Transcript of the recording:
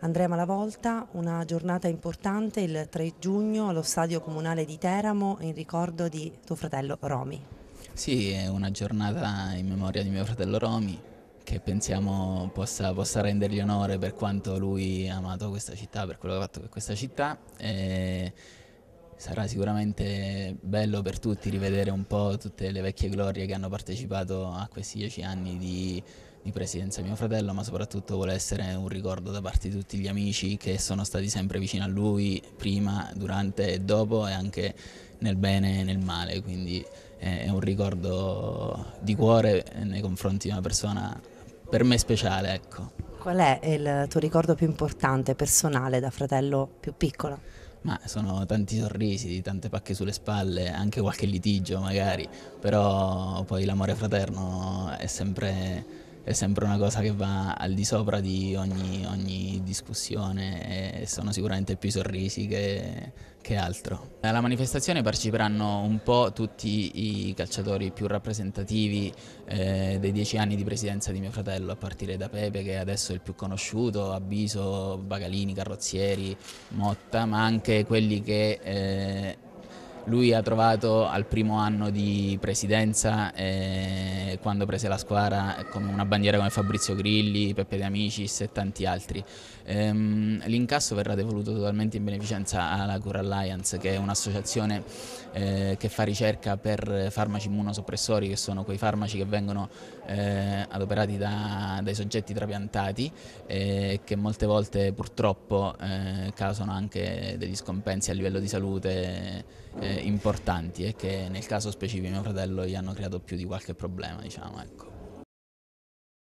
Andrea Malavolta, una giornata importante il 3 giugno allo Stadio Comunale di Teramo in ricordo di tuo fratello Romi. Sì, è una giornata in memoria di mio fratello Romi che pensiamo possa, possa rendergli onore per quanto lui ha amato questa città, per quello che ha fatto per questa città. E sarà sicuramente bello per tutti rivedere un po' tutte le vecchie glorie che hanno partecipato a questi dieci anni di, di presenza mio fratello, ma soprattutto vuole essere un ricordo da parte di tutti gli amici che sono stati sempre vicino a lui, prima, durante e dopo, e anche nel bene e nel male, quindi eh, è un ricordo di cuore nei confronti di una persona per me speciale. Ecco. Qual è il tuo ricordo più importante, personale, da fratello più piccolo? ma sono tanti sorrisi, tante pacche sulle spalle, anche qualche litigio magari, però poi l'amore fraterno è sempre è sempre una cosa che va al di sopra di ogni, ogni discussione e sono sicuramente più sorrisi che, che, altro. Alla manifestazione parteciperanno un po' tutti i calciatori più rappresentativi eh, dei dieci anni di presidenza di mio fratello, a partire da Pepe che adesso è il più conosciuto, Abiso, Bagalini, Carrozzieri, Motta, ma anche quelli che... Eh, lui ha trovato al primo anno di presidenza, eh, quando prese la squadra, eh, con una bandiera come Fabrizio Grilli, Peppe De Amicis e tanti altri. Ehm, l'incasso verrà devoluto totalmente in beneficenza alla Cura Alliance, che è un'associazione eh, che fa ricerca per farmaci immunosoppressori, che sono quei farmaci che vengono eh, adoperati da, dai soggetti trapiantati e eh, che molte volte purtroppo eh, causano anche degli scompensi a livello di salute importanti e che nel caso specifico mio fratello gli hanno creato più di qualche problema, diciamo, ecco.